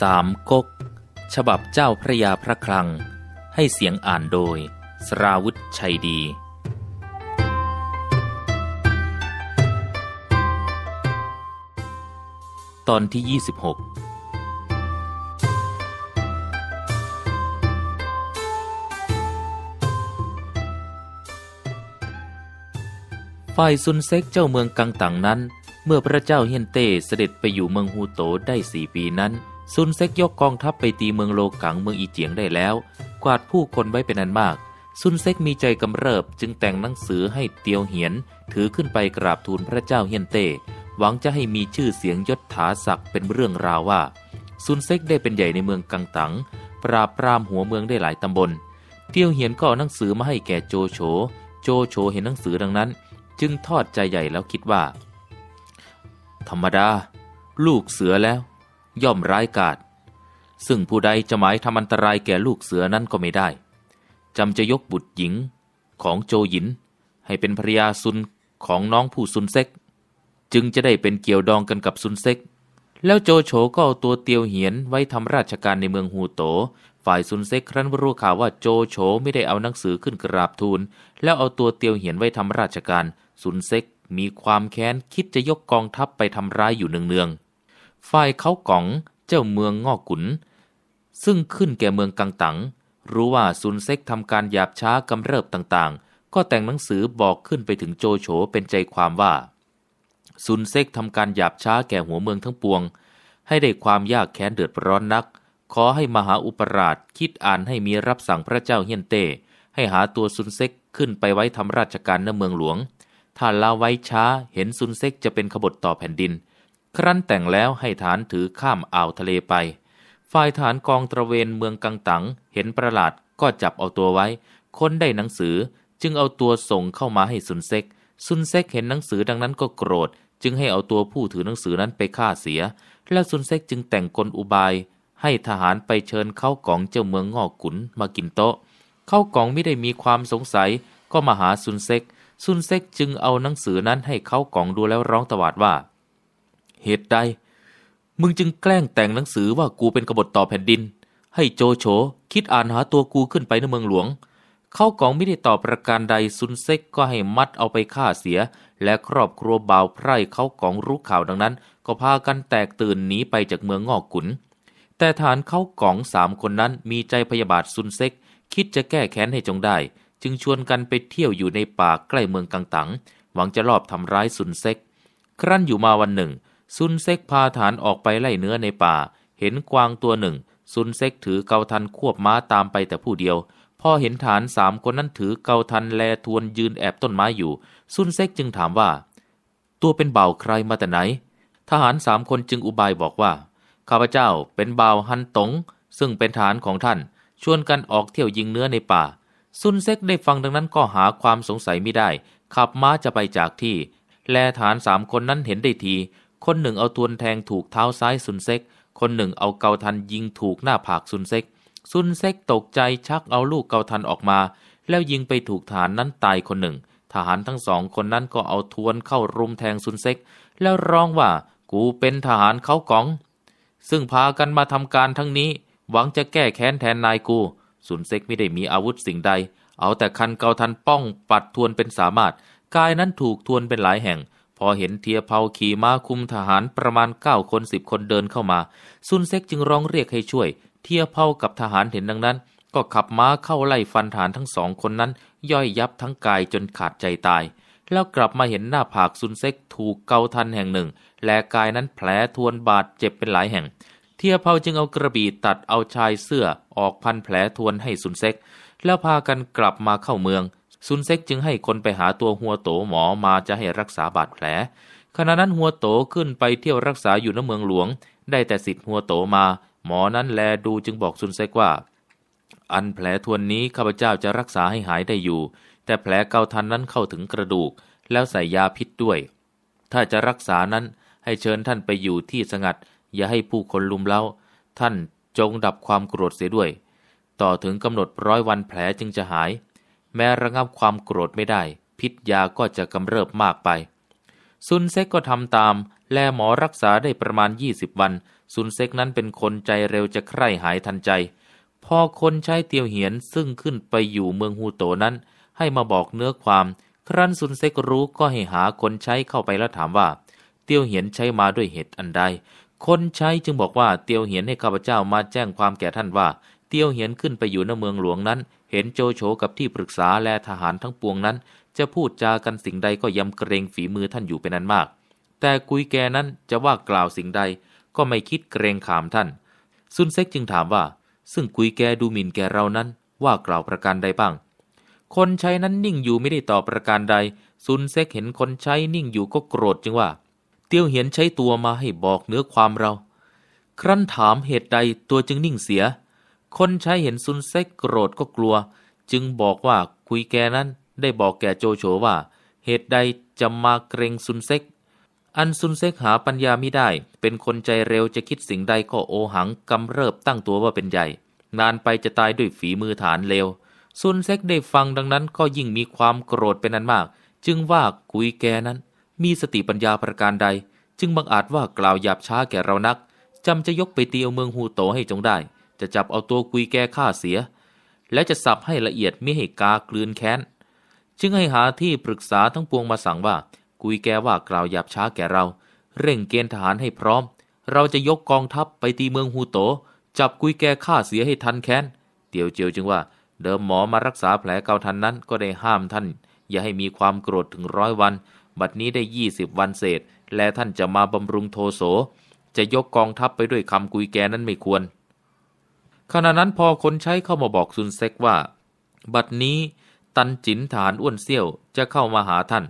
สามก๊กฉบับเจ้าพระยาพระคลัง ให้เสียงอ่านโดย สราวุธชัยดี ตอนที่ 26 ฝ่ายซุนเซ็กเจ้าเมืองกังตังนั้น เมื่อพระเจ้าเฮียนเต้เสด็จไปอยู่เมืองฮูโตได้สี่ปีนั้นซุนเซกยกกองทัพไปตีเมืองโลกังเมืองอีเจียงได้แล้ว กวาดผู้คนไว้เป็นอันมาก ซุนเซกมีใจกำเริบจึงแต่งหนังสือให้เตียวเหียน ถือขึ้นไปกราบทูลพระเจ้าเฮียนเต้หวังจะให้มีชื่อเสียงยศถาศักดิ์เป็นเรื่องราวว่า ซุนเซกได้เป็นใหญ่ในเมืองกังตัง ปราบปรามหัวเมืองได้หลายตำบลเตียวเหียนก็เอาหนังสือมาให้แก่โจโฉโจโฉเห็นหนังสือดังนั้น จึงทอดใจใหญ่แล้วคิดว่า ธรรมดาลูกเสือแล้วย่อมร้ายกาศ ซึ่งผู้ใดจะหมายทำอันตรายแก่ลูกเสือนั้นก็ไม่ได้จำจะยกบุตรหญิงของโจหยินให้เป็นภรยาซุนของน้องผู้ซุนเซ็ก จึงจะได้เป็นเกี่ยวดองกันกับซุนเซ็ก แล้วโจโฉก็เอาตัวเตียวเหียนไว้ทำราชการในเมืองฮูโต ฝ่ายซุนเซ็ก ครั้นรู้ข่าวว่าโจโฉไม่ได้เอาหนังสือขึ้นกราบทูล แล้วเอาตัวเตียวเหียนไว้ทำราชการ ซุนเซ็กมีความแค้นคิดจะยกกองทัพไปทำร้ายอยู่เนืองฝ่ายเขากองเจ้าเมืองงอกขุน ซึ่งขึ้นแก่เมืองกังตังรู้ว่าซุนเซ็กทำการหยาบช้ากำเริบต่างๆ ก็แต่งหนังสือบอกขึ้นไปถึงโจโฉเป็นใจความว่าซุนเซ็กทำการหยาบช้าแก่หัวเมืองทั้งปวง ให้ได้ความยากแค้นเดือดร้อนนัก ขอให้มหาอุปราชคิดอ่านให้มีรับสั่งพระเจ้าเฮียนเต้ให้หาตัวซุนเซ็กขึ้นไปไว้ทำราชการณเมืองหลวงถ้าลาไว้ช้าเห็นซุนเซ็กจะเป็นขบฏต่อแผ่นดินครั้นแต่งแล้วให้ฐานถือข้ามอ่าวทะเลไป ฝ่ายฐานกองตระเวนเมืองกังตังเห็นประหลาดก็จับเอาตัวไว้ คนได้หนังสือจึงเอาตัวส่งเข้ามาให้ซุนเซกซุนเซกเห็นหนังสือดังนั้นก็โกรธ จึงให้เอาตัวผู้ถือหนังสือนั้นไปฆ่าเสีย แล้วซุนเซกจึงแต่งกลอุบาย ให้ทหารไปเชิญเข้ากองเจ้าเมืองงอกขุน มากินโต๊ะเข้ากองไม่ได้มีความสงสัยก็มาหาซุนเซกซุนเซกจึงเอาหนังสือนั้นให้เขากองดูแล้วร้องตวาดว่าเหตุใดมึงจึงแกล้งแต่งหนังสือว่ากูเป็นกบฏต่อแผ่นดิน ให้โจโฉคิดอ่านหาตัวกูขึ้นไปในเมืองหลวง เข้าของไม่ได้ตอบประการใดซุนเซ็กก็ให้มัดเอาไปฆ่าเสีย และครอบครัวบ่าวไพร่เขาของรู้ข่าวดังนั้น ก็พากันแตกตื่นหนีไปจากเมืองงอกขุน แต่ฐานเขาของสามคนนั้นมีใจพยาบาทซุนเซ็กคิดจะแก้แค้นให้จงได้ จึงชวนกันไปเที่ยวอยู่ในป่าใกล้เมืองกังตังหวังจะลอบทำร้ายซุนเซ็ก ครั้นอยู่มาวันหนึ่งซุนเซ็กพาฐานออกไปไล่เนื้อในป่า เห็นกวางตัวหนึ่ง ซุนเซ็กถือเกาทันควบม้าตามไปแต่ผู้เดียวพอเห็นฐานสามคนนั้นถือเกาทันแลทวนยืนแอบต้นไม้อยู่ ซุนเซ็กจึงถามว่า ตัวเป็นเบาใครมาแต่ไหน ทหารสามคนจึงอุบายบอกว่า ข้าพเจ้าเป็นเบาฮันตง ซึ่งเป็นฐานของท่าน ชวนกันออกเที่ยวยิงเนื้อในป่า ซุนเซ็กได้ฟังดังนั้นก็หาความสงสัยไม่ได้ ขับม้าจะไปจากที่ แลฐานสามคนนั้นเห็นได้ทีคนหนึ่งเอาตวนแทงถูกเท้าซ้ายซุนเซกคนหนึ่งเอาเกาทันยิงถูกหน้าผากซุนเซกซุนเซกตกใจชักเอาลูกเกาทันออกมา แล้วยิงไปถูกฐานนั้นตายคนหนึ่ง ทหารทั้งสองคนนั้นก็เอาทวนเข้ารุมแทงซุนเซกแล้วร้องว่ากูเป็นทหารเขากอง ซึ่งพากันมาทำการทั้งนี้ หวังจะแก้แค้นแทนนายกูซุนเซกไม่ได้มีอาวุธสิ่งใด เอาแต่คันเกาทันป้องปัดทวนเป็นสามารถ กายนั้นถูกทวนเป็นหลายแห่งพอเห็นเทียเผาขี่ม้าคุมทหารประมาณเก้าคนสิบคนเดินเข้ามาซุนเซ็ก จึงร้องเรียกให้ช่วย เทียเผากับทหารเห็นดังนั้น ก็ขับม้าเข้าไล่ฟันทหารทั้งสองคนนั้นย่อยยับทั้งกายจนขาดใจตาย แล้วกลับมาเห็นหน้าผากซุนเซ็กถูกเกาทันแห่งหนึ่งและกายนั้นแผลทวนบาดเจ็บเป็นหลายแห่ง เทียเผาจึงเอากระบี่ตัดเอาชายเสื้อ ออกพันแผลทวนให้ซุนเซ็ก แล้วพากันกลับมาเข้าเมืองซุนเซ็กจึงให้คนไปหาตัวหัวโตหมอมาจะให้รักษาบาดแผล ขณะนั้นหัวโตขึ้นไปเที่ยวรักษาอยู่ในเมืองหลวง ได้แต่สิทธิ์หัวโตมา หมอนั้นแลดูจึงบอกซุนเซ็กว่า อันแผลทวนนี้ข้าพเจ้าจะรักษาให้หายได้อยู่ แต่แผลเกาทันนั้นเข้าถึงกระดูกแล้วใส่ยาพิษด้วย ถ้าจะรักษานั้นให้เชิญท่านไปอยู่ที่สงัด อย่าให้ผู้คนลุมเล้า ท่านจงดับความโกรธเสียด้วย ต่อถึงกำหนดร้อยวันแผลจึงจะหายแม้ระงับความโกรธไม่ได้ พิษยาก็จะกำเริบมากไปซุนเซ็กก็ทำตาม แลหมอรักษาได้ประมาณ20 วันซุนเซ็กนั้นเป็นคนใจเร็วจะใคร่หายทันใจ พอคนใช้เตียวเหียนซึ่งขึ้นไปอยู่เมืองฮูโตนั้น ให้มาบอกเนื้อความ ครั้นซุนเซ็กรู้ก็ให้หาคนใช้เข้าไปแล้วถามว่า เตียวเหียนใช้มาด้วยเหตุอันใดคนใช้จึงบอกว่าเตียวเหียนให้ข้าพเจ้ามาแจ้งความแก่ท่านว่า เตียวเหียนขึ้นไปอยู่ในเมืองหลวงนั้นเห็นโจโฉกับที่ปรึกษาและทหารทั้งปวงนั้น จะพูดจากันสิ่งใดก็ยำเกรงฝีมือท่านอยู่เป็นอันมาก แต่กุยแกนั้นจะว่ากล่าวสิ่งใด ก็ไม่คิดเกรงขามท่าน ซุนเซ็กจึงถามว่า ซึ่งกุยแกดูหมิ่นแกเรานั้นว่ากล่าวประการใดบ้าง คนใช้นั้นนิ่งอยู่ไม่ได้ตอบประการใดซุนเซ็กเห็นคนใช้นิ่งอยู่ก็โกรธ จึงว่าเตียวเหียนใช้ตัวมาให้บอกเนื้อความเรา ครั้นถามเหตุใดตัวจึงนิ่งเสียคนใช้เห็นซุนเซ็กโกรธก็กลัว จึงบอกว่าคุยแกนั้นได้บอกแก่โจโฉว่า เหตุใดจะมาเกรงซุนเซ็ก อันซุนเซ็กหาปัญญาไม่ได้เป็นคนใจเร็วจะคิดสิ่งใดก็โอหังกำเริบตั้งตัวว่าเป็นใหญ่ นานไปจะตายด้วยฝีมือฐานเลวซุนเซ็กได้ฟังดังนั้นก็ยิ่งมีความโกรธเป็นนั้นมาก จึงว่ากุยแกนั้น มีสติปัญญาประการใด จึงบังอาจว่ากล่าวหยาบช้าแก่เรานักจำจะยกไปตีเอาเมืองฮูโตให้จงได้จะจับเอาตัวกุยแก้ฆ่าเสีย และจะสับให้ละเอียดมิให้กา กลืนแค้นจึงให้หาที่ปรึกษาทั้งปวงมาสั่งว่ากุยแกว่ากล่าวหยาบช้าแก่เรา เร่งเกณฑ์ทหารให้พร้อม เราจะยกกองทัพไปตีเมืองฮูโต จับกุยแกฆ่าเสียให้ทันแค้นเตียวเจียวจึงว่า เดิมหมอมารักษาแผลเกาทันนั้นก็ได้ห้ามท่าน อย่าให้มีความโกรธถึงร้อยวัน บัดนี้ได้ยี่สิบวันเศษ และท่านจะมาบำรุงโทโสจะยกกองทัพไปด้วยคำกุยแกนั้นไม่ควรขณะนั้นพอคนใช้เข้ามาบอกซุนเซกว่า บัดนี้ตันจินฐานอ้วนเซี่ยวจะเข้ามาหาท่าน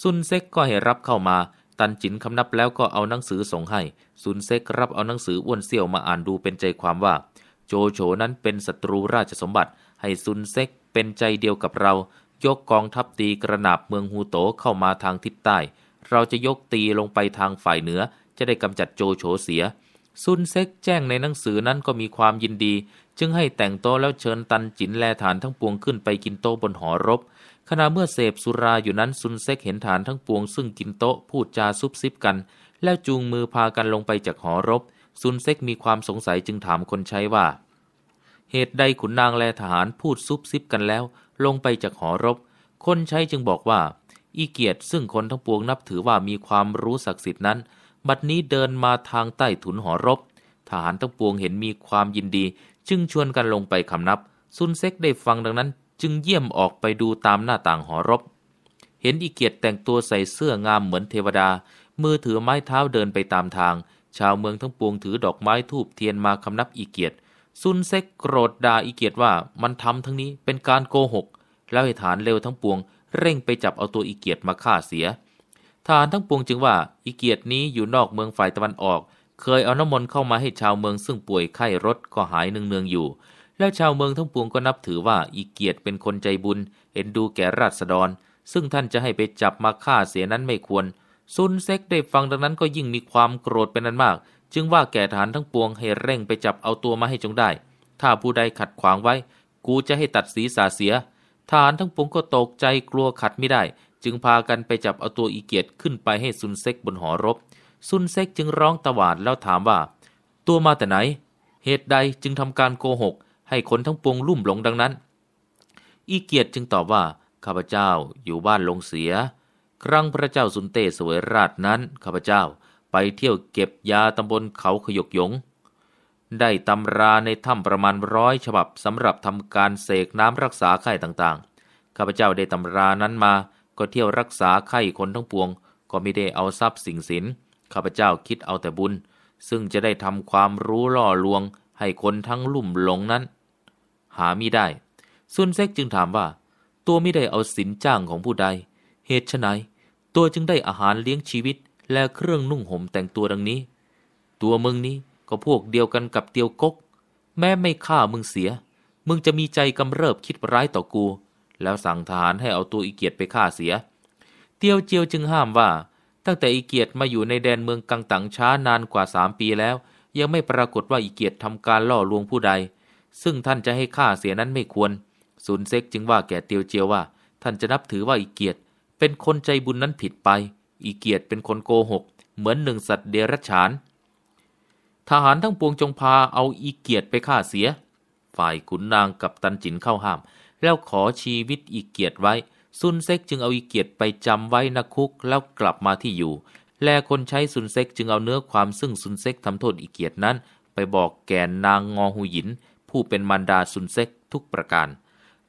ซุนเซกก็ให้รับเข้ามา ตันจินคำนับแล้วก็เอาหนังสือส่งให้ ซุนเซกรับเอาหนังสืออ้วนเซี่ยวมาอ่านดูเป็นใจความว่า โจโฉนั้นเป็นศัตรูราชสมบัติ ให้ซุนเซกเป็นใจเดียวกับเรา ยกกองทัพตีกระนาบเมืองฮูโตเข้ามาทางทิศใต้ เราจะยกตีลงไปทางฝ่ายเหนือจะได้กำจัดโจโฉเสียซุนเซ็กแจ้งในหนังสือนั้นก็มีความยินดี จึงให้แต่งโต๊ะแล้วเชิญตันจินแลฐานทั้งปวงขึ้นไปกินโต๊ะบนหอรบขณะเมื่อเสพสุราอยู่นั้นซุนเซ็กเห็นฐานทั้งปวงซึ่งกินโต๊ะพูดจาซุบซิบกัน แล้วจูงมือพากันลงไปจากหอรบซุนเซ็กมีความสงสัยจึงถามคนใช้ว่า เหตุใดขุนนางแลทหารพูดซุบซิบกันแล้วลงไปจากหอรบคนใช้จึงบอกว่า อีเกียรติซึ่งคนทั้งปวงนับถือว่ามีความรู้ศักดิ์สิทธิ์นั้นบัดนี้เดินมาทางใต้ถุนหอรบทหารทั้งปวงเห็นมีความยินดี จึงชวนกันลงไปคำนับ ซุนเซ็กได้ฟังดังนั้น จึงเยี่ยมออกไปดูตามหน้าต่างหอรบเห็นอีเกียรติแต่งตัวใส่เสื้องามเหมือนเทวดามือถือไม้เท้าเดินไปตามทาง ชาวเมืองทั้งปวงถือดอกไม้ทูบเทียนมาคำนับอีเกียรติซุนเซ็กโกรธด่าอีเกียรติว่ามันทำทั้งนี้เป็นการโกหกแล้วให้ฐานเร็วทั้งปวง เร่งไปจับเอาตัวอีเกียรติมาฆ่าเสียทหารทั้งปวงจึงว่า อีเกียรตินี้อยู่นอกเมืองฝ่ายตะวันออก เคยเอาน้ำมนต์เข้ามาให้ชาวเมืองซึ่งป่วยไข้รถก็หายเนืองๆอยู่ แล้วชาวเมืองทั้งปวงก็นับถือว่าอีเกียรติเป็นคนใจบุญเอ็นดูแก่ราษฎร ซึ่งท่านจะให้ไปจับมาฆ่าเสียนั้นไม่ควร ซุนเซ็กได้ฟังดังนั้นก็ยิ่งมีความโกรธเป็นนั้นมาก จึงว่าแก่ทหารทั้งปวงให้เร่งไปจับเอาตัวมาให้จงได้ ถ้าผู้ใดขัดขวางไว้ กูจะให้ตัดศีรษะเสียทหารทั้งปวงก็ตกใจกลัวขัดไม่ได้จึงพากันไปจับเอาตัวอีเกียดขึ้นไปให้ซุนเซ็กบนหอรบซุนเซ็กจึงร้องตวาดแล้วถามว่า ตัวมาแต่ไหน เหตุใดจึงทำการโกหก ให้คนทั้งปวงลุ่มหลงดังนั้น อีเกียดจึงตอบว่าข้าพเจ้าอยู่บ้านลงเสีย ครั้งพระเจ้าสุนเตสวยราชนั้นข้าพเจ้าไปเที่ยวเก็บยาตำบลเขาขยกยง ได้ตำราในถ้ำประมาณร้อยฉบับสำหรับทำการเสกน้ำรักษาไข้ต่างๆ ข้าพเจ้าได้ตำรานั้นมาก็เที่ยวรักษาไข้คนทั้งปวงก็ไม่ได้เอาทรัพย์สิ่ง สินข้าพเจ้าคิดเอาแต่บุญซึ่งจะได้ทำความรู้ล่อลวงให้คนทั้งลุ่มหลงนั้น หามิได้ซุนเซกจึงถามว่าตัวไม่ได้เอาสินจ้างของผู้ใด เหตุไฉนตัวจึงได้อาหารเลี้ยงชีวิตและเครื่องนุ่งห่มแต่งตัวดังนี้ ตัวมึงนี้ก็พวกเดียวกันกับเตียวกก แม้ไม่ฆ่ามึงเสีย มึงจะมีใจกำเริบคิดร้ายต่อกูแล้วสั่งทหารให้เอาตัวอีเกียรติไปฆ่าเสีย เตียวเจียวจึงห้ามว่า ตั้งแต่อีเกียรติมาอยู่ในแดนเมืองกังตังช้านานกว่าสามปีแล้ว ยังไม่ปรากฏว่าอีเกียรติทำการล่อลวงผู้ใด ซึ่งท่านจะให้ฆ่าเสียนั้นไม่ควรสุนเซ็กจึงว่าแก่เตียวเจียวว่า ท่านจะนับถือว่าอีเกียรติเป็นคนใจบุญนั้นผิดไป อีเกียรติเป็นคนโกหกเหมือนหนึ่งสัตว์เดรัจฉาน ทหารทั้งปวงจงพาเอาอีเกียรติไปฆ่าเสีย ฝ่ายขุนนางกับตันจินเข้าห้ามแล้วขอชีวิตอีเกียรติไว้ ซุนเซ็กจึงเอาอีเกียรติไปจำไว้นคุกแล้วกลับมาที่อยู่ แลคนใช้ซุนเซ็ก จึงเอาเนื้อความซึ่งซุนเซ็กทำโทษอีเกียรตินั้น ไปบอกแก่นางงอหูหยินผู้เป็นมารดาซุนเซ็กทุกประการ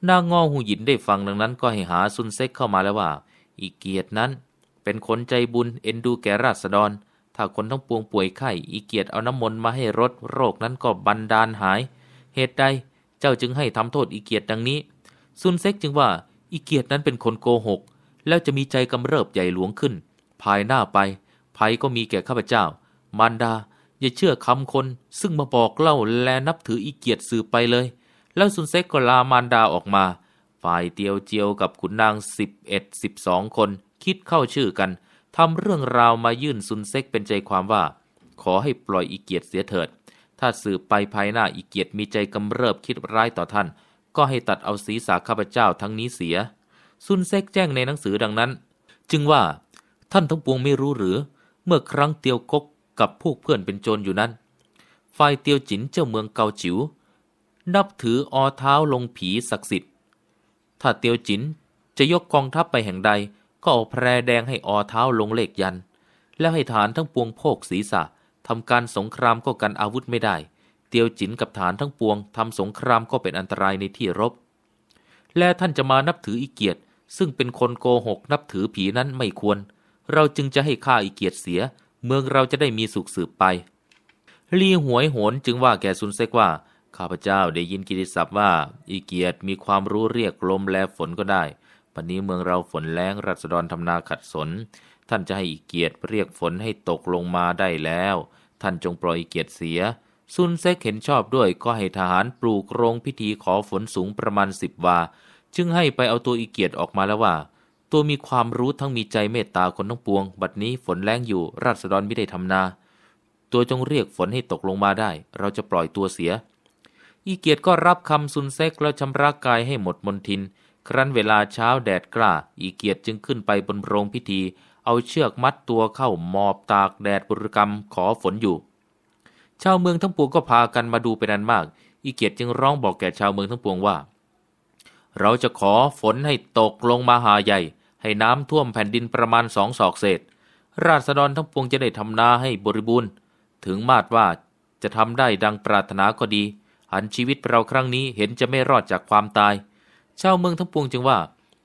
นางงอหูหยินได้ฟังดังนั้น ก็ให้หาซุนเซ็กเข้ามาแล้วว่า อีเกียรตินั้น เป็นคนใจบุญเอ็นดูแก่ราษฎร ถ้าคนทั้งปวงป่วยไข้อีเกียรติเอาน้ำมนต์มาให้รดโรคนั้นก็บันดาลหาย เหตุใดเจ้าจึงให้ทำโทษอีเกียรติดังนี้ซุนเซ็กจึงว่าอีเกียดตนั้นเป็นคนโกหก แล้วจะมีใจกำเริบใหญ่หลวงขึ้น ภายหน้าไป ภัยก็มีแก่ข้าพเจ้ามารดาอย่าเชื่อคำคน ซึ่งมาบอกเล่าและนับถืออีเกียดตสืบไปเลย แล้วซุนเซ็กก็ลามารดาออกมา ฝ่ายเตียวเจียวกับขุนนาง 11 12 คน คิดเข้าชื่อกัน ทำเรื่องราวมายื่นซุนเซ็กเป็นใจความว่า ขอให้ปล่อยอีเกียดตเสียเถิด ถ้าสืบไปภายหน้าอีเกียดตมีใจกำเริบคิดร้ายต่อท่านก็ให้ตัดเอาศีรษะข้าพเจ้าทั้งนี้เสีย ซุนเซกแจ้งในหนังสือดังนั้น จึงว่าท่านทั้งปวงไม่รู้หรือ เมื่อครั้งเตียวกกกับพวกเพื่อนเป็นโจรอยู่นั้น ฝ่ายเตียวจินเจ้าเมืองเกาจิว๋ว นับถืออเท้าลงผีศักดิ์สิทธิ์ ถ้าเตียวจินจะยกกองทัพไปแห่งใด ก็เอาแพรแดงให้ออเท้าลงเลขยัน แล้วให้ฐานทั้งปวงโพกศีรษะทำการสงครามก็กันอาวุธไม่ได้เตียวจินกับฐานทั้งปวงทำสงครามก็เป็นอันตรายในที่รบ และท่านจะมานับถืออีเกียรติซึ่งเป็นคนโกหกนับถือผีนั้นไม่ควร เราจึงจะให้ข่าอีเกียรติเสีย เมืองเราจะได้มีสุขสืบไปลีหวยโหนจึงว่าแกซุนเซกว่า ข้าพเจ้าได้ยินกิติศัพท์ว่า อีเกียรติมีความรู้เรียกลมและฝนก็ได้ปัจนี้เมืองเราฝนแรงรัศดรทำนาขัดสน ท่านจะให้อีเกียรติเรียกฝนให้ตกลงมาได้แล้ว ท่านจงปล่อยอีเกียรติเสียซุนเซกเห็นชอบด้วยก็ให้ทหารปลูกโรงพิธีขอฝนสูงประมาณสิบวา จึงให้ไปเอาตัวอีเกียรติออกมาแล้วว่า ตัวมีความรู้ทั้งมีใจเมตตาคนทั้งปวง บัดนี้ฝนแรงอยู่ ราษฎรไม่ได้ทำนา ตัวจงเรียกฝนให้ตกลงมาได้ เราจะปล่อยตัวเสีย อีเกียรติก็รับคำซุนเซกแล้วชำระกายให้หมดมนทิน ครั้นเวลาเช้าแดดกล้าอีเกียรติจึงขึ้นไปบนโรงพิธี เอาเชือกมัดตัวเข้าหมอบตากแดดบุรกรรมขอฝนอยู่ชาวเมืองทั้งปวงก็พากันมาดูเป็นอันมาก อีเกียรติจึงร้องบอกแก่ชาวเมืองทั้งปวงว่า เราจะขอฝนให้ตกลงมาหาใหญ่ ให้น้ำท่วมแผ่นดินประมาณสองศอกเศษ ราษฎรทั้งปวงจะได้ทำนาให้บริบูรณ์ ถึงมาดว่าจะทำได้ดังปรารถนาก็ดี อันชีวิตเราครั้งนี้เห็นจะไม่รอดจากความตาย ชาวเมืองทั้งปวงจึงว่า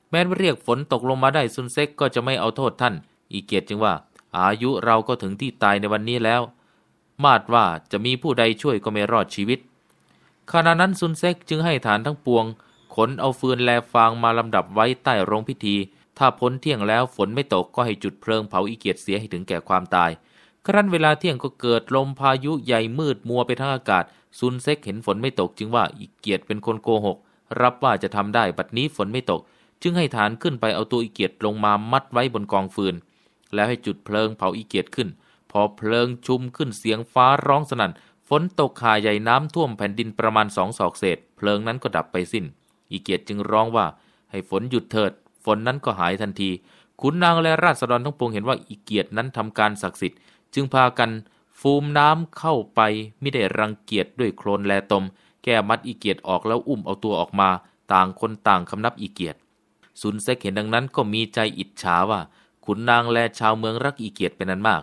แม้นเรียกฝนตกลงมาได้ซุนเซ็กก็จะไม่เอาโทษท่านอีเกียรติจึงว่า อายุเราก็ถึงที่ตายในวันนี้แล้วมาดว่าจะมีผู้ใดช่วยก็ไม่รอดชีวิต ขณะนั้น ซุนเซกจึงให้ฐานทั้งปวง ขนเอาฟืนแลฟางมาลำดับไว้ใต้โรงพิธี ถ้าพ้นเที่ยงแล้วฝนไม่ตกก็ให้จุดเพลิงเผาอีเกียดเสียให้ถึงแก่ความตาย ครั้นเวลาเที่ยงก็เกิด ลมพายุใหญ่มืดมัวไปทั้งอากาศ ซุนเซกเห็นฝนไม่ตก จึงว่าอีเกียดเป็นคนโกหก รับว่าจะทำได้บัดนี้ฝนไม่ตก จึงให้ฐานขึ้นไปเอาตัวอีเกียดลงมามัดไว้บนกองฟืน แล้วให้จุดเพลิงเผาอีเกียดขึ้นพอเพลิงชุมขึ้นเสียงฟ้าร้องสนั่นฝนตกข่าใหญ่น้ำท่วมแผ่นดินประมาณสองศอกเศษ เพลิงนั้นก็ดับไปสิน้นอีเกียรติจึงร้องว่าให้ฝนหยุดเถิด ฝนนั้นก็หายทันทีขุนนางและราษฎรทั้งปวงเห็นว่าอีเกียรตินั้นทำการศักดิ์สิทธิ์ จึงพากันฟูมน้ำเข้าไปไม่ได้รังเกียจด้วยโคลนแลตม แก้มัดอีเกียรติออกแล้วอุ้มเอาตัวออกมา ต่างคนต่างคำนับอีเกียรติสุนเซกเห็นดังนั้นก็มีใจอิจฉาว่าขุนนางและชาวเมืองรักอีเกียรติเป็นนั้นมาก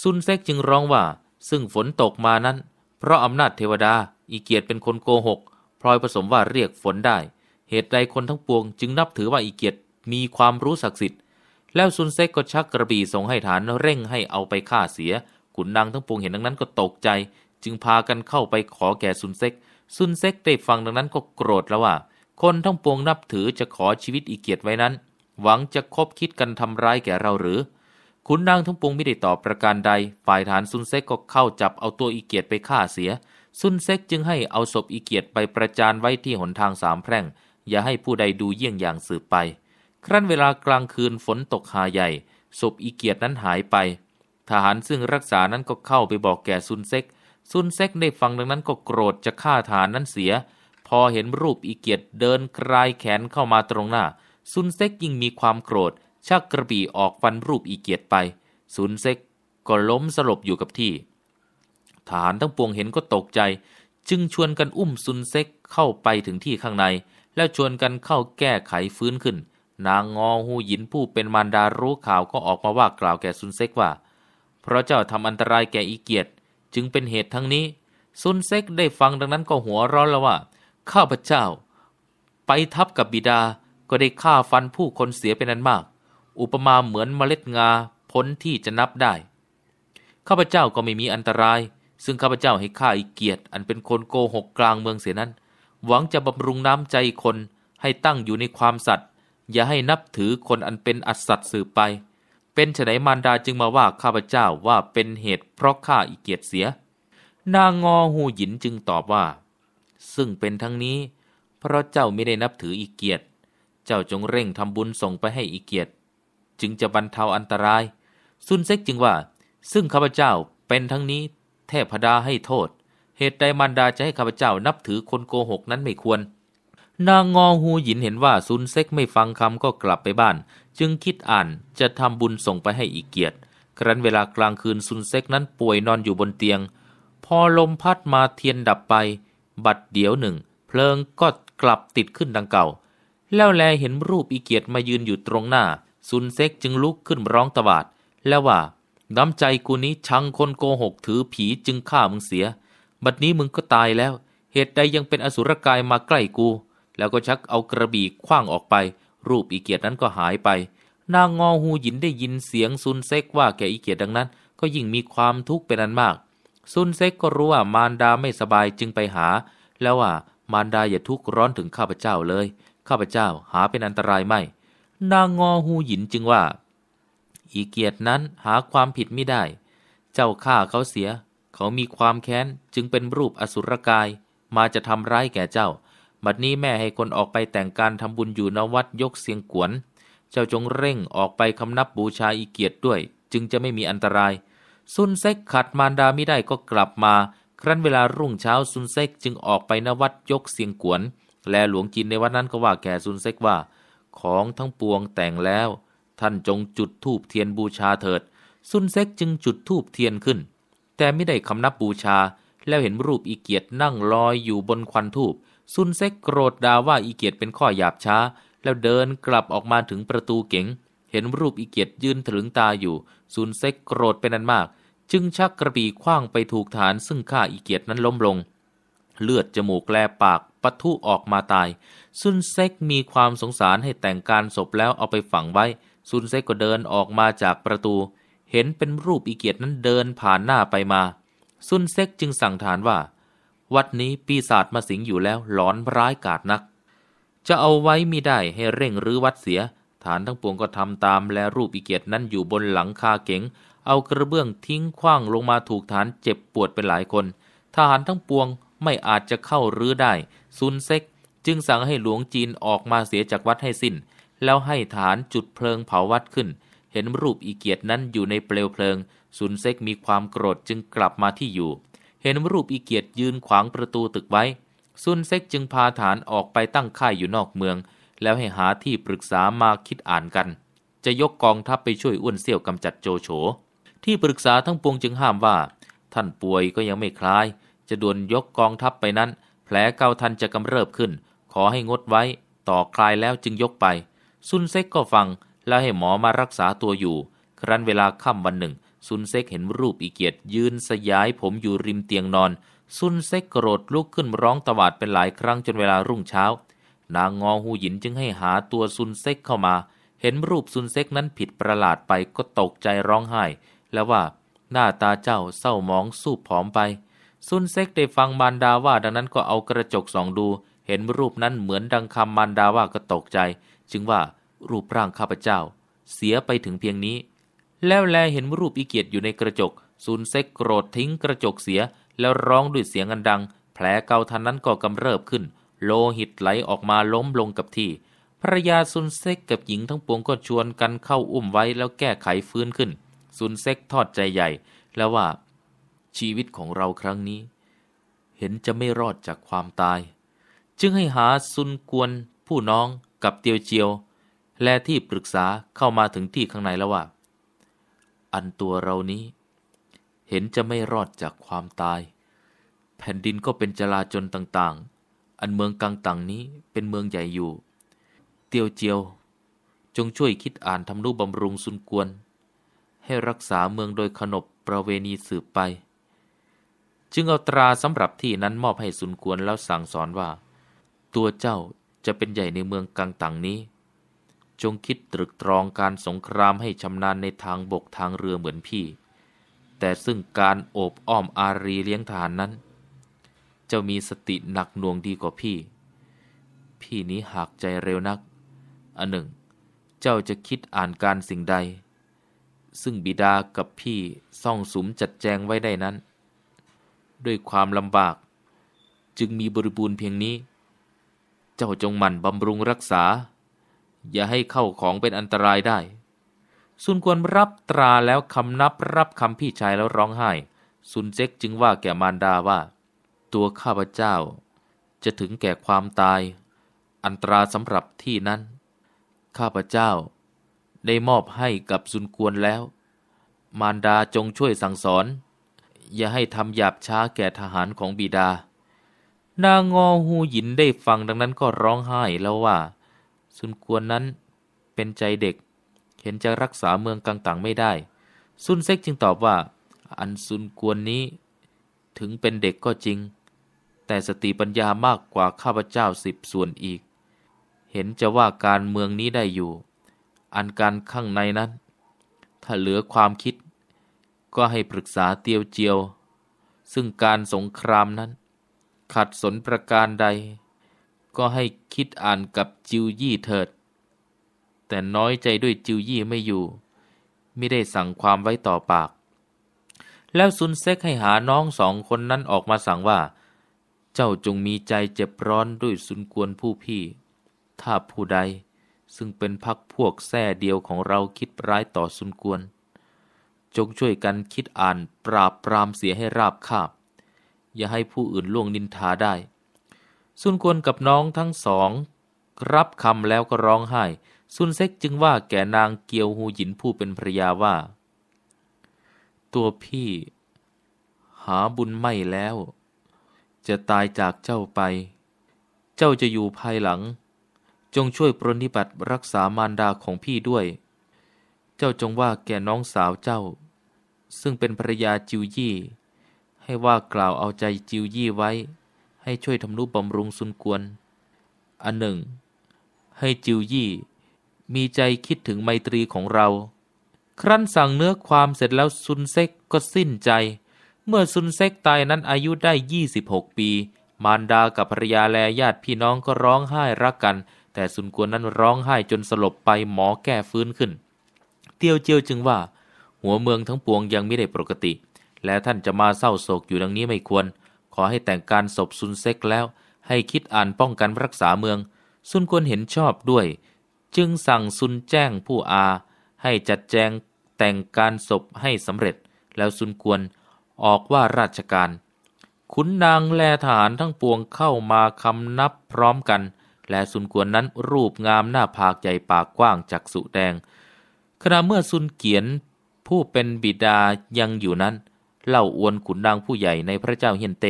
ซุนเซกจึงร้องว่า ซึ่งฝนตกมานั้น เพราะอำนาจเทวดา อีเกียรเป็นคนโกหก พลอยผสมว่าเรียกฝนได้ เหตุใดคนทั้งปวงจึงนับถือว่าอีเกียรมีความรู้ศักดิ์สิทธิ์แล้วซุนเซกก็ชักกระบี่ส่งให้ฐานเร่งให้เอาไปฆ่าเสียขุนนางทั้งปวงเห็นดังนั้นก็ตกใจ จึงพากันเข้าไปขอแก่ซุนเซกซุนเซกได้ฟังดังนั้นก็โกรธแล้วว่า คนทั้งปวงนับถือจะขอชีวิตอีเกียรไว้นั้น หวังจะคบคิดกันทำร้ายแก่เราหรือขุนนางทั้งปวงไม่ได้ตอบประการใด ฝ่ายฐานซุนเซกก็เข้าจับเอาตัวอีเกียรติไปฆ่าเสีย ซุนเซกจึงให้เอาศพอีเกียรติไปประจานไว้ที่หนทางสามแพร่ง อย่าให้ผู้ใดดูเยี่ยงอย่างสืบไป ครั้นเวลากลางคืนฝนตกหาใหญ่ ศพอีเกียรตินั้นหายไป ทหารซึ่งรักษานั้นก็เข้าไปบอกแก่ซุนเซกซุนเซกได้ฟังดังนั้นก็โกรธจะฆ่าทหารนั้นเสีย พอเห็นรูปอีเกียรติเดินกลายแขนเข้ามาตรงหน้า ซุนเซกยิ่งมีความโกรธชักกระบี่ออกฟันรูปอีเกียรติไปซุนเซ็กก็ล้มสลบอยู่กับที่ฐานทั้งปวงเห็นก็ตกใจ จึงชวนกันอุ้มซุนเซ็กเข้าไปถึงที่ข้างใน แล้วชวนกันเข้าแก้ไขฟื้นขึ้น นางงอหูหยินผู้เป็นมารดารู้ข่าวก็ออกมาว่ากล่าวแก่ซุนเซ็กว่า เพราะเจ้าทำอันตรายแก่อีเกียรติจึงเป็นเหตุทั้งนี้ซุนเซ็กได้ฟังดังนั้นก็หัวร้อนแล้วว่า ข้าพเจ้า ไปทับกับบิดาก็ได้ฆ่าฟันผู้คนเสียเป็นนั้นมากอุปมาเหมือนเมล็ดงาพ้นที่จะนับได้ ข้าพเจ้าก็ไม่มีอันตราย ซึ่งข้าพเจ้าให้ข้าอีกเกียรติอันเป็นคนโกหกกลางเมืองเสียนั้น หวังจะบำรุงน้ำใจคนให้ตั้งอยู่ในความสัตย์อย่าให้นับถือคนอันเป็นอัศัตย์สืบไป เป็นฉไนมารดาจึงมาว่าข้าพเจ้าว่าเป็นเหตุเพราะข้าอีกเกียรติเสีย นางงอหูหยินจึงตอบว่า ซึ่งเป็นทั้งนี้ เพราะเจ้าไม่ได้นับถืออีกเกียรติเจ้าจงเร่งทำบุญส่งไปให้อีกเกียรติจึงจะบรรเทาอันตราย ซุนเซ็กจึงว่า ซึ่งข้าพเจ้าเป็นทั้งนี้เทพดาให้โทษ เหตุใดมารดาจะให้ข้าพเจ้านับถือคนโกหกนั้นไม่ควร นางงอหูหยินเห็นว่าซุนเซ็กไม่ฟังคำก็กลับไปบ้าน จึงคิดอ่านจะทำบุญส่งไปให้อีกเกียรติครั้นเวลากลางคืนซุนเซ็กนั้นป่วยนอนอยู่บนเตียง พอลมพัดมาเทียนดับไป บัดเดี๋ยวหนึ่ง เพลิงก็กลับติดขึ้นดังเก่า แล้วแลเห็นรูปอีเกียรติมายืนอยู่ตรงหน้าซุนเซ็กจึงลุกขึ้นร้องตวาด แล้วว่าน้ำใจกูนี้ชังคนโกหกถือผีจึงฆ่ามึงเสียบัดนี้มึงก็ตายแล้ว เหตุใดยังเป็นอสุรกายมาใกล้กู แล้วก็ชักเอากระบี่คว้างออกไป รูปอีเกียดนั้นก็หายไปนางงอหูหยินได้ยินเสียงซุนเซ็กว่าแกอีเกียดดังนั้น ก็ยิ่งมีความทุกข์เป็นอันมากซุนเซ็กก็รู้ว่ามารดาไม่สบายจึงไปหา แล้วว่ามารดาอย่าทุกข์ร้อนถึงข้าพเจ้าเลย ข้าพเจ้าหาเป็นอันตรายไม่นางงอหูหยินจึงว่าอีเกียรตินั้นหาความผิดไม่ได้ เจ้าฆ่าเขาเสีย เขามีความแค้นจึงเป็นรูปอสุรกาย มาจะทำร้ายแก่เจ้า บัดนี้แม่ให้คนออกไปแต่งการทำบุญอยู่นวัดยกเสียงขวน เจ้าจงเร่งออกไปคำนับบูชาอีเกียรติด้วย จึงจะไม่มีอันตรายซุนเซกขัดมารดาไม่ได้ก็กลับมา ครั้นเวลารุ่งเช้าซุนเซกจึงออกไปนวัดยกเสียงขวน และหลวงจีนในวัดนั้นก็ว่าแก่ซุนเซกว่าของทั้งปวงแต่งแล้ว ท่านจงจุดธูปเทียนบูชาเถิดซุนเซ็กจึงจุดธูปเทียนขึ้น แต่ไม่ได้คำนับบูชา แล้วเห็นรูปอีเกียรตินั่งลอยอยู่บนควันธูปซุนเซ็กโกรธด่าว่าอีเกียรติเป็นข้อหยาบช้า แล้วเดินกลับออกมาถึงประตูเก๋งเห็นรูปอีเกียรติยืนถึงตาอยู่ซุนเซ็กโกรธเป็นอันมาก จึงชักกระบี่คว้างไปถูกฐาน ซึ่งฆ่าอีเกียรตินั้นล้มลง เลือดจมูกแลปากปะทุออกมาตาย ซุนเซกมีความสงสารให้แต่งการศพแล้วเอาไปฝังไว้ ซุนเซกก็เดินออกมาจากประตู เห็นเป็นรูปอีเกียรตินั้นเดินผ่านหน้าไปมา ซุนเซกจึงสั่งฐานว่า วัดนี้ปีศาจมาสิงอยู่แล้วหลอนร้ายกาดนัก จะเอาไว้ไม่ได้ให้เร่งรื้อวัดเสียฐานทั้งปวงก็ทำตามและรูปอีเกียรตินั้นอยู่บนหลังคาเก๋งเอากระเบื้องทิ้งคว้างลงมาถูกฐานเจ็บปวดเป็นหลายคน ทหารทั้งปวงไม่อาจจะเข้ารื้อได้ซุนเซ็กจึงสั่งให้หลวงจีนออกมาเสียจากวัดให้สิน้น แล้วให้ฐานจุดเพลิงเผาวัดขึ้น เห็นรูปอีเกียรตินั้นอยู่ในเปลวเพลิงซุนเซ็กมีความโกรธจึงกลับมาที่อยู่ เห็นรูปอีเกียรติยืนขวางประตูตึกไว้ซุนเซ็กจึงพาฐานออกไปตั้งค่ายอยู่นอกเมือง แล้วให้หาที่ปรึกษามาคิดอ่านกัน จะยกกองทัพไปช่วยอ้วนเสี่ยวกำจัดโจโฉ ที่ปรึกษาทั้งปวงจึงห้ามว่า ท่านป่วยก็ยังไม่คลาย จะด่วนยกกองทัพไปนั้นแผลเกาทันจะกำเริบขึ้น ขอให้งดไว้ ต่อคลายแล้วจึงยกไปซุนเซ็กก็ฟังแล้วให้หมอมารักษาตัวอยู่ ครั้นเวลาค่ำวันหนึ่งซุนเซ็กเห็นรูปอีเกียดยืนสยายผมอยู่ริมเตียงนอนซุนเซ็กโกรธลุกขึ้นร้องตวาดเป็นหลายครั้งจนเวลารุ่งเช้า นางงอหูหยินจึงให้หาตัวซุนเซ็กเข้ามา เห็นรูปซุนเซ็กนั้นผิดประหลาดไปก็ตกใจร้องไห้ แล้วว่าหน้าตาเจ้าเศร้ามองสูบผอมไปซุนเซกได้ฟังมารดาว่า ดังนั้นก็เอากระจกส่องดู เห็นรูปนั้นเหมือนดังคำมารดาว่าก็ตกใจ จึงว่ารูปร่างข้าพเจ้า เสียไปถึงเพียงนี้ แล้วแลเห็นรูปอีเกียรติอยู่ในกระจกซุนเซกโกรธทิ้งกระจกเสีย แล้วร้องด้วยเสียงอันดัง แผลเกาทันนั้นก็กำเริบขึ้น โลหิตไหลออกมาล้มลงกับที่ภรรยาซุนเซกกับหญิงทั้งปวงก็ชวนกันเข้าอุ้มไว้แล้วแก้ไขฟื้นขึ้นซุนเซกทอดใจใหญ่ แล้วว่าชีวิตของเราครั้งนี้ เห็นจะไม่รอดจากความตาย จึงให้หาซุนกวน ผู้น้องกับเตียวเจียว และที่ปรึกษาเข้ามาถึงที่ข้างในแล้วว่า อันตัว เรา นี้ เห็นจะไม่รอดจากความตาย แผ่นดินก็เป็นจลาจลต่าง ๆ อันเมืองกลางต่างนี้เป็นเมืองใหญ่อยู่ เตียวเจียว จงช่วยคิดอ่านทำรูปบำรุงซุนกวน ให้รักษาเมืองโดยขนบประเวณีสืบไปจึงเอาตราสำหรับที่นั้นมอบให้สุนกวนแล้วสั่งสอนว่า ตัวเจ้าจะเป็นใหญ่ในเมืองกังตังนี้ จงคิดตรึกตรองการสงครามให้ชำนาญในทางบกทางเรือเหมือนพี่ แต่ซึ่งการโอบอ้อมอารีเลี้ยงทหารนั้นเจ้ามีสติหนักหน่วงดีกว่าพี่ พี่นี้หากใจเร็วนัก อันหนึ่ง เจ้าจะคิดอ่านการสิ่งใด ซึ่งบิดากับพี่ซ่องสุมจัดแจงไว้ได้นั้นด้วยความลำบาก จึงมีบริบูรณ์เพียงนี้ เจ้าจงหมั่นบำรุงรักษา อย่าให้เข้าของเป็นอันตรายได้สุนควรรับตราแล้วคำนับรับคำพี่ชายแล้วร้องไห้สุนเซ็กจึงว่าแก่มารดาว่า ตัวข้าพเจ้าจะถึงแก่ความตาย อันตราสำหรับที่นั้น ข้าพเจ้าได้มอบให้กับสุนควรแล้ว มารดาจงช่วยสั่งสอนอย่าให้ทำหยาบช้าแก่ทหารของบิดา นางงอหูหยินได้ฟังดังนั้นก็ร้องไห้แล้วว่า สุนกวนนั้นเป็นใจเด็ก เห็นจะรักษาเมืองกังตังไม่ได้ ซุนเซ็กจึงตอบว่า อันซุนกวนนี้ ถึงเป็นเด็กก็จริง แต่สติปัญญามากกว่า ข้าพเจ้าสิบส่วนอีก เห็นจะว่าการเมืองนี้ได้อยู่ อันการข้างในนั้น ถ้าเหลือความคิดก็ให้ปรึกษาเตียวเจียว ซึ่งการสงครามนั้น ขัดสนประการใด ก็ให้คิดอ่านกับจิวยี่เถิด แต่น้อยใจด้วยจิวยี่ไม่อยู่ ไม่ได้สั่งความไว้ต่อปาก แล้วซุนเซกให้หาน้องสองคนนั้นออกมาสั่งว่า เจ้าจงมีใจเจ็บร้อนด้วยซุนกวนผู้พี่ ถ้าผู้ใดซึ่งเป็นพักพวกแท่เดียวของเราคิดร้ายต่อซุนกวนจงช่วยกันคิดอ่านปราบ ปรามเสียให้ราบคาบ อย่าให้ผู้อื่นล่วงนินทาได้ซุนควรกับน้องทั้งสอง รับคำแล้วก็ร้องไห้ ซุนเซ็กจึงว่าแก่นางเกียวหูหยินผู้เป็นภรยาว่า ตัวพี่ หาบุญไม่แล้ว จะตายจากเจ้าไป เจ้าจะอยู่ภายหลัง จงช่วยปรนิบัติรักษามารดาของพี่ด้วย เจ้าจงว่าแก่น้องสาวเจ้าซึ่งเป็นภรยาจิวยี่ ให้ว่ากล่าวเอาใจจิวยี่ไว้ ให้ช่วยทำรูปบำรุงซุนกวนอันหนึ่ง ให้จิวยี่ มีใจคิดถึงไมตรีของเรา ครั้นสั่งเนื้อความเสร็จแล้วซุนเซ็กก็สิ้นใจ เมื่อ ซุนเซ็กตายนั้นอายุได้ 26 ปี มารดากับภรยาและญาติพี่น้องก็ร้องไห้รักกัน แต่ซุนกวนนั้นร้องไห้จนสลบไปหมอแก้ฟื้นขึ้นเตียวเจียวจึงว่าหัวเมืองทั้งปวงยังไม่ได้ปกติ และท่านจะมาเศร้าโศกอยู่ดังนี้ไม่ควร ขอให้แต่งการศพซุนเซกแล้ว ให้คิดอ่านป้องกันรักษาเมืองซุนควรเห็นชอบด้วย จึงสั่งซุนแจ้งผู้อา ให้จัดแจงแต่งการศพให้สำเร็จ แล้วซุนกวนออกว่าราชการ ขุนนางแลทหารทั้งปวงเข้ามาคำนับพร้อมกัน และซุนกวนนั้นรูปงามหน้าผากใหญ่ปากกว้างจักสุแดง ขณะเมื่อซุนเกียนผู้ เป็นบิดายังอยู่นั้นเล่าอวนขุนนางผู้ใหญ่ในพระเจ้าเฮียนเต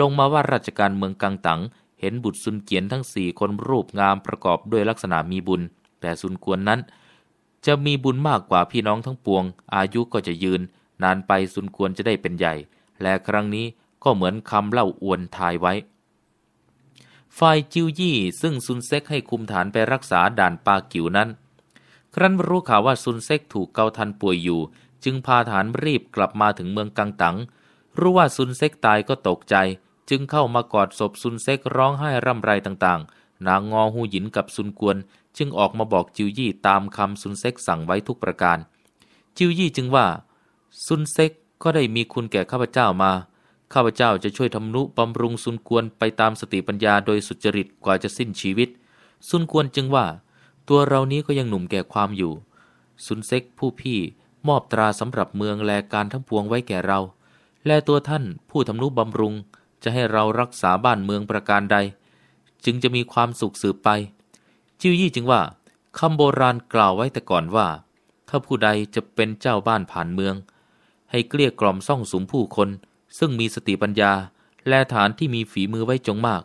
ลงมาว่าราชการเมืองกังตัง เห็นบุตรซุนเกียนทั้งสี่คนรูปงามประกอบด้วยลักษณะมีบุญแต่ซุนกวนนั้น จะมีบุญมากกว่าพี่น้องทั้งปวง อายุก็จะยืน นานไปซุนกวนจะได้เป็นใหญ่ และครั้งนี้ก็เหมือนคำเล่าอวนทายไว้ฝ่ายจิวยี่ซึ่งซุนเซ็กให้คุมฐานไปรักษาด่านปากิวนั้นครั้นรู้ข่าวว่าซุนเซกถูกเกาทันป่วยอยู่ จึงพาฐานรีบกลับมาถึงเมืองกังตังรู้ว่าซุนเซกตายก็ตกใจ จึงเข้ามากอดศพซุนเซกร้องไห้ร่ำไรต่างๆ นางงอหูหยินกับซุนกวนจึงออกมาบอกจิวยี่ตามคำซุนเซกสั่งไว้ทุกประการ จิวยี่จึงว่าซุนเซกก็ได้มีคุณแก่ข้าพเจ้ามาข้าพเจ้าจะช่วยทำนุบำรุงซุนกวนไปตามสติปัญญาโดยสุจริตกว่าจะสิ้นชีวิตซุนกวนจึงว่าตัวเรานี้ก็ยังหนุ่มแก่ความอยู่ซุนเซ็กผู้พี่มอบตราสำหรับเมืองแลการทั้งพวงไว้แก่เรา และตัวท่านผู้ทำนุบำรุงจะให้เรารักษาบ้านเมืองประการใด จึงจะมีความสุขสืบไป จิ้วยี่จึงว่าคำโบราณกล่าวไว้แต่ก่อนว่า ถ้าผู้ใดจะเป็นเจ้าบ้านผ่านเมือง ให้เกลี้ยกล่อมซ่องสุมผู้คน ซึ่งมีสติปัญญาและฐานที่มีฝีมือไว้จงมาก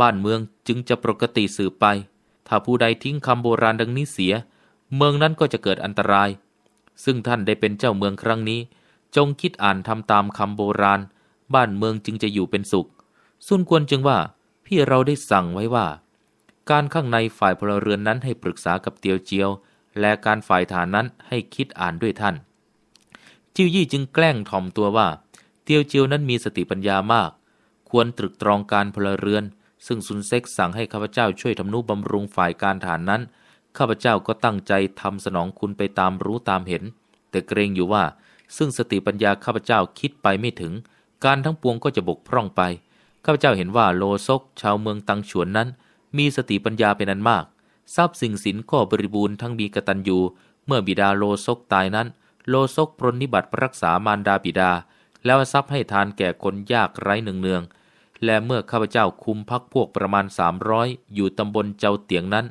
บ้านเมืองจึงจะปกติสืบไปถ้าผู้ใดทิ้งคำโบราณดังนี้เสีย เมืองนั้นก็จะเกิดอันตราย ซึ่งท่านได้เป็นเจ้าเมืองครั้งนี้ จงคิดอ่านทำตามคำโบราณ บ้านเมืองจึงจะอยู่เป็นสุขสุนควรจึงว่าพี่เราได้สั่งไว้ว่า การข้างในฝ่ายพลเรือนนั้นให้ปรึกษากับเตียวเจียว และการฝ่ายฐานนั้นให้คิดอ่านด้วยท่าน จิวยี่จึงแกล้งถ่อมตัวว่า เตียวเจียวนั้นมีสติปัญญามาก ควรตรึกตรองการพลเรือนซึ่งซุนเซกสั่งให้ข้าพเจ้าช่วยทำนุบำรุงฝ่ายการฐานนั้น ข้าพเจ้าก็ตั้งใจทำสนองคุณไปตามรู้ตามเห็น แต่เกรงอยู่ว่าซึ่งสติปัญญาข้าพเจ้าคิดไปไม่ถึง การทั้งปวงก็จะบกพร่องไป ข้าพเจ้าเห็นว่าโลซกชาวเมืองตังฉวนนั้น มีสติปัญญาเป็นอันมาก ทราบสิ่งสินก็บริบูรณ์ทั้งมีกตัญญูเมื่อบิดาโลซกตายนั้น โลซกปรนนิบัติรักษามารดาบิดา แล้วทรัพย์ให้ทานแก่คนยากไร้เนืองและเมื่อข้าพเจ้าคุมพักพวกประมาณ 300 อยู่ตำบลเจ้าเตียงนั้น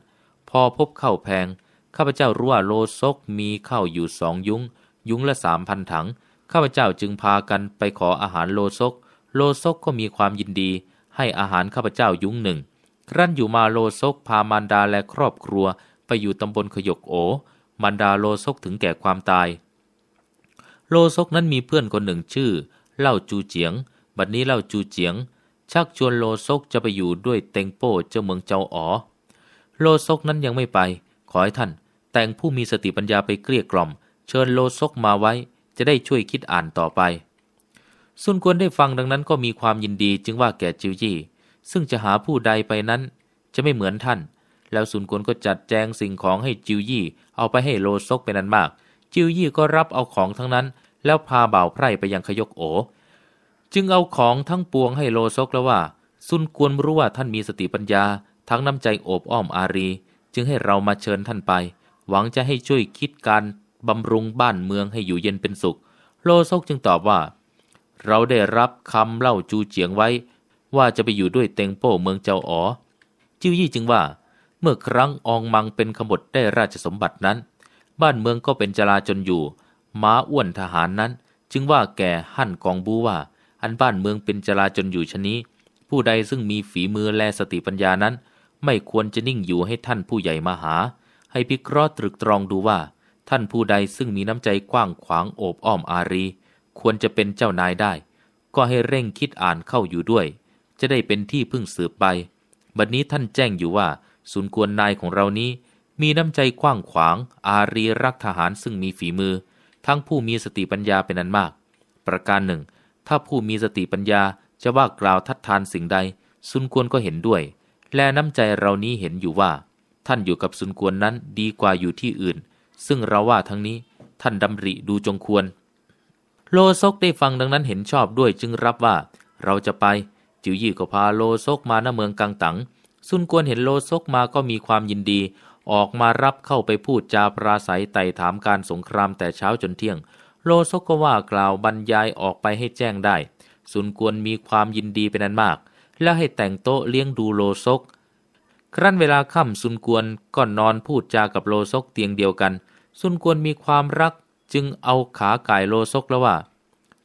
พอพบข้าวแพง ข้าพเจ้ารู้ว่าโลซกมีข้าวอยู่สองยุง้งยุ้งละสามพันถัง ข้าพเจ้าจึงพากันไปขออาหารโลซก โลซกก็มีความยินดี ให้อาหารข้าพเจ้ายุ้งหนึ่ง ครั้นอยู่มาโลซกพามารดาและครอบครัว ไปอยู่ตำบลขยกโอมารดาโลซกถึงแก่ความตาย โลซกนั้นมีเพื่อนคนหนึ่งชื่อ เล่าจูเจียงบัดนนี้เล่าจูเจียงชักชวนโลซกจะไปอยู่ด้วยเต็งโป้เจ้าเมืองเจ้าอ๋อโลซกนั้นยังไม่ไป ขอให้ท่าน แต่งผู้มีสติปัญญาไปเกลี้ยกล่อม เชิญโลซกมาไว้ จะได้ช่วยคิดอ่านต่อไปสุนควรได้ฟังดังนั้นก็มีความยินดีจึงว่าแก่จิวจี้ซึ่งจะหาผู้ใดไปนั้น จะไม่เหมือนท่าน แล้วสุนควรก็จัดแจงสิ่งของให้จิวจี้เอาไปให้โลซกเป็นนันมาก จิวจี้ก็รับเอาของทั้งนั้น แล้วพาบ่าวไพร่ไปยังขยกโอจึงเอาของทั้งปวงให้โลซกแล้วว่าซุนกวนรู้ว่าท่านมีสติปัญญาทั้งน้ำใจโอบอ้อมอารี จึงให้เรามาเชิญท่านไป หวังจะให้ช่วยคิดการบำรุงบ้านเมืองให้อยู่เย็นเป็นสุข โลซกจึงตอบว่า เราได้รับคำเล่าจูเจียงไว้ ว่าจะไปอยู่ด้วยเต็งโป้เมืองเจ้าอ๋อจิ้วยี่จึงว่า เมื่อครั้งอองมังเป็นขบฏได้ราชสมบัตินั้น บ้านเมืองก็เป็นจลาจนอยู่ ม้าอ้วนทหารนั้น จึงว่าแก่หั่นกองบูว่าอันบ้านเมืองเป็นจลาจนอยู่ชนี้ ผู้ใดซึ่งมีฝีมือและสติปัญญานั้น ไม่ควรจะนิ่งอยู่ให้ท่านผู้ใหญ่มาหา ให้พิเคราะห์ตรึกตรองดูว่า ท่านผู้ใดซึ่งมีน้ำใจกว้างขวางโอบอ้อมอารี ควรจะเป็นเจ้านายได้ ก็ให้เร่งคิดอ่านเข้าอยู่ด้วย จะได้เป็นที่พึ่งสืบไปบัดนนี้ท่านแจ้งอยู่ว่า ศูนย์กวนนายของเรานี้ มีน้ำใจกว้างขวาง อารีรักทหารซึ่งมีฝีมือ ทั้งผู้มีสติปัญญาเป็นอันมาก ประการหนึ่งถ้าผู้มีสติปัญญาจะว่ากล่าวทัดทานสิ่งใด สุนกวนก็เห็นด้วย และน้ำใจเรานี้เห็นอยู่ว่า ท่านอยู่กับสุนกวนนั้นดีกว่าอยู่ที่อื่น ซึ่งเราว่าทั้งนี้ท่านดำริดูจงควร โลซกได้ฟังดังนั้นเห็นชอบด้วยจึงรับว่า เราจะไป จิวยี่ก็พาโลซกมาณเมืองกังตังสุนกวนเห็นโลซกมาก็มีความยินดี ออกมารับเข้าไปพูดจาปราศัยไต่ถามการสงครามแต่เช้าจนเที่ยงโลซกว่ากล่าวบรรยายออกไปให้แจ้งได้สุนกวนมีความยินดีเป็นอันมาก และให้แต่งโต๊ะเลี้ยงดูโลซก ครั้นเวลาค่ำสุนกวนก็นอนพูดจากับโลซกเตียงเดียวกันสุนกวนมีความรักจึงเอาขาไก่โลซกแล้วว่า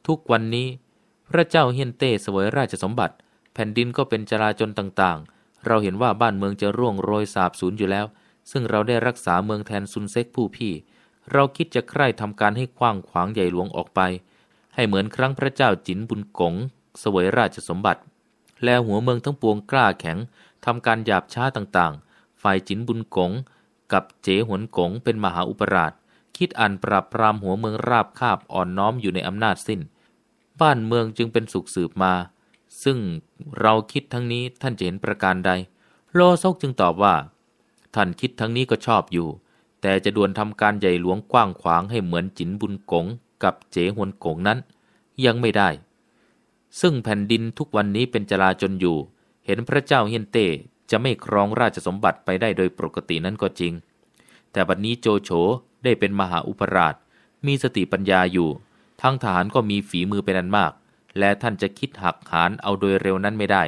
ทุกวันนี้ พระเจ้าเฮียนเต้เสวยราชสมบัติ แผ่นดินก็เป็นจราจนต่างๆ เราเห็นว่าบ้านเมืองจะร่วงโรยสาบสูญอยู่แล้ว ซึ่งเราได้รักษาเมืองแทนซุนเซกผู้พี่เราคิดจะใคร่ทำการให้กว้างขวางใหญ่หลวงออกไป ให้เหมือนครั้งพระเจ้าจินบุญกงสวยราชสมบัติ แล้วหัวเมืองทั้งปวงกล้าแข็งทำการหยาบช้าต่างๆ ฝ่ายจินบุญกงกับเจ๋หวนกงเป็นมหาอุปราช คิดอ่านปราบปรามหัวเมืองราบคาบอ่อนน้อมอยู่ในอำนาจสิน้น บ้านเมืองจึงเป็นสุขสืบมา ซึ่งเราคิดทั้งนี้ท่านจะเห็นประการใดโลซกจึงตอบว่า ท่านคิดทั้งนี้ก็ชอบอยู่แต่จะด่วนทำการใหญ่หลวงกว้างขวางให้เหมือนจินบุญกงกับเจ๋หวนกงนั้นยังไม่ได้ ซึ่งแผ่นดินทุกวันนี้เป็นจลาจนอยู่ เห็นพระเจ้าเฮียนเต้จะไม่ครองราชสมบัติไปได้โดยปกตินั้นก็จริง แต่บัดนนี้โจโฉได้เป็นมหาอุปราช มีสติปัญญาอยู่ ทั้งทหารก็มีฝีมือเป็นอันมาก และท่านจะคิดหักหานเอาโดยเร็วนั้นไม่ได้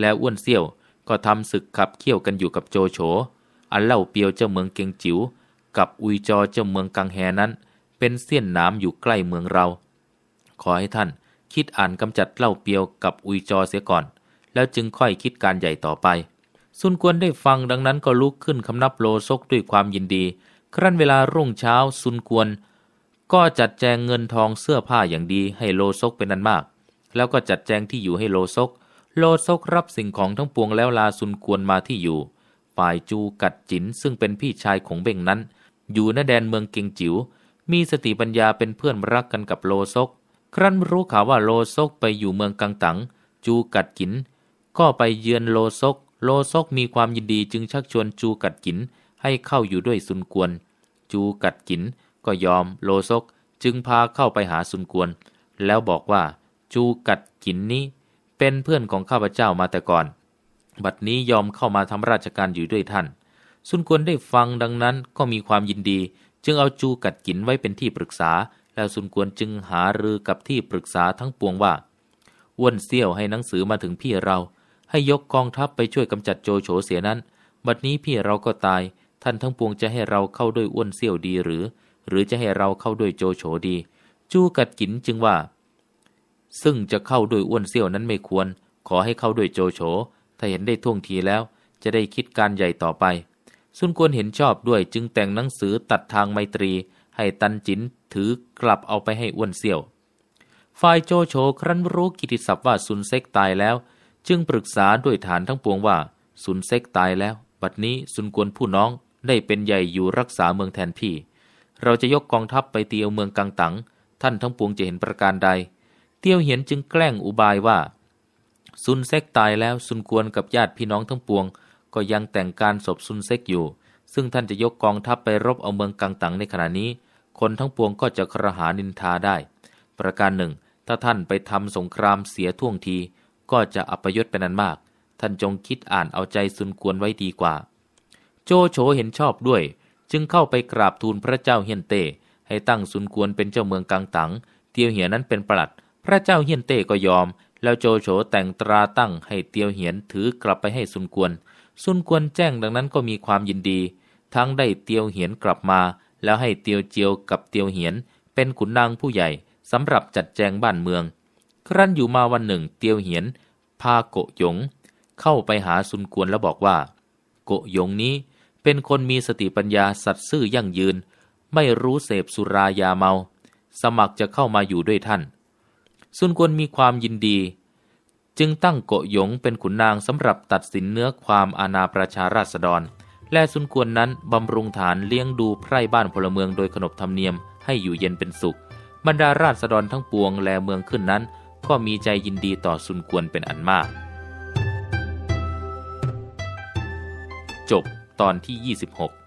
แล้วอ้วนเซี่ยวก็ทำศึกขับเคี่ยวกันอยู่กับโจโฉ อันเล่าเปียวเจ้าเมืองเกียงจิว๋วกับอุยจอเจ้าเมืองกังแหนั้น เป็นเสี้ยนน้ำอยู่ใกล้เมืองเรา ขอให้ท่านคิดอ่านกำจัดเล่าเปียวกับอุยจอเสียก่อน แล้วจึงค่อยคิดการใหญ่ต่อไปซุนกวนได้ฟังดังนั้นก็ลุกขึ้นคำนับโลซกด้วยความยินดี ครั้นเวลารุ่งเช้าซุนกวนก็จัดแจงเงินทองเสื้อผ้าอย่างดีให้โลซกเป็นนั้นมาก แล้วก็จัดแจงที่อยู่ให้โลซก โลซกรับสิ่งของทั้งปวงแล้วลาซุนกวนมาที่อยู่ฝ่ายจูกัดจินซึ่งเป็นพี่ชายของเบ่งนั้นอยู่ณแดนเมืองเกิงจิว๋ว มีสติปัญญาเป็นเพื่อนรักกันกับโลซก ครั้นรู้ข่าวว่าโลซกไปอยู่เมืองกังตังจูกัดกิน ก็ไปเยือนโลซก โลซกมีความยินดีจึงชักชวนจูกัดกินให้เข้าอยู่ด้วยซุนกวน จูกัดกินก็ยอม โลซกจึงพาเข้าไปหาซุนกวนแล้วบอกว่า จูกัดกินนี้ เป็นเพื่อนของข้าพเจ้ามาแต่ก่อน บัดนี้ยอมเข้ามาทำราชการอยู่ด้วยท่านซุนกวนได้ฟังดังนั้นก็มีความยินดี จึงเอาจูกัดกินไว้เป็นที่ปรึกษา แล้วซุนกวนจึงหารือกับที่ปรึกษาทั้งปวงว่า อ้วนเซี่ยวให้หนังสือมาถึงพี่เรา ให้ยกกองทัพไปช่วยกำจัดโจโฉเสียนั้น บัดนี้พี่เราก็ตาย ท่านทั้งปวงจะให้เราเข้าด้วยอ้วนเซี่ยวดีหรือ หรือจะให้เราเข้าด้วยโจโฉดี จูกัดกินจึงว่า ซึ่งจะเข้าด้วยอ้วนเซี่ยวนั้นไม่ควร ขอให้เข้าด้วยโจโฉ ถ้าเห็นได้ท่วงทีแล้ว จะได้คิดการใหญ่ต่อไปซุนกวนเห็นชอบด้วยจึงแต่งหนังสือตัดทางไมตรีให้ตันจินถือกลับเอาไปให้อ้วนเซี่ยว ฝ่ายโจโฉครั้นรู้กิติศัพท์ว่าซุนเซกตายแล้ว จึงปรึกษาด้วยฐานทั้งปวงว่าซุนเซกตายแล้ว บัดนี้ซุนกวนผู้น้องได้เป็นใหญ่อยู่รักษาเมืองแทนพี่ เราจะยกกองทัพไปเตียวเมืองกังตังท่านทั้งปวงจะเห็นประการใดเตียวเหียนจึงแกล้งอุบายว่าซุนเซกตายแล้วซุนกวนกับญาติพี่น้องทั้งปวงก็ยังแต่งการศพซุนเซ็กอยู่ ซึ่งท่านจะยกกองทัพไปรบเอาเมืองกังตังในขณะนี้ คนทั้งปวงก็จะกระหานินทาได้ ประการหนึ่ง ถ้าท่านไปทำสงครามเสียท่วงที ก็จะอัปยศเป็นนันมาก ท่านจงคิดอ่านเอาใจซุนกวนไว้ดีกว่า โจโฉเห็นชอบด้วย จึงเข้าไปกราบทูลพระเจ้าเฮียนเต้ให้ตั้งซุนกวนเป็นเจ้าเมืองกังตัง เตียวเหียนนั้นเป็นปลัด พระเจ้าเฮียนเต้ก็ยอม แล้วโจโฉแต่งตราตั้งให้เตียวเหียนถือกลับไปให้ซุนกวนซุนกวนแจ้งดังนั้นก็มีความยินดี ทั้งได้เตียวเหียนกลับมาแล้วให้เตียวเจียวกับเตียวเหียนเป็นขุนนางผู้ใหญ่สำหรับจัดแจงบ้านเมือง ครั้นอยู่มาวันหนึ่งเตียวเหียนพาโกยง เข้าไปหาซุนกวนแล้วบอกว่าโกยงนี้เป็นคนมีสติปัญญาสัตซ์ซื่อยั่งยืน ไม่รู้เสพสุรายาเมา สมัครจะเข้ามาอยู่ด้วยท่านซุนกวนมีความยินดีจึงตั้งโกยงเป็นขุนนางสำหรับตัดสินเนื้อความอาณาประชาราษฎร และสุนกวนนั้นบำรุงฐานเลี้ยงดูไพร่บ้านพลเมืองโดยขนบธรรมเนียมให้อยู่เย็นเป็นสุข บรรดาราษฎรทั้งปวงแลเมืองขึ้นนั้น ก็มีใจยินดีต่อสุนกวนเป็นอันมาก จบ ตอนที่ 26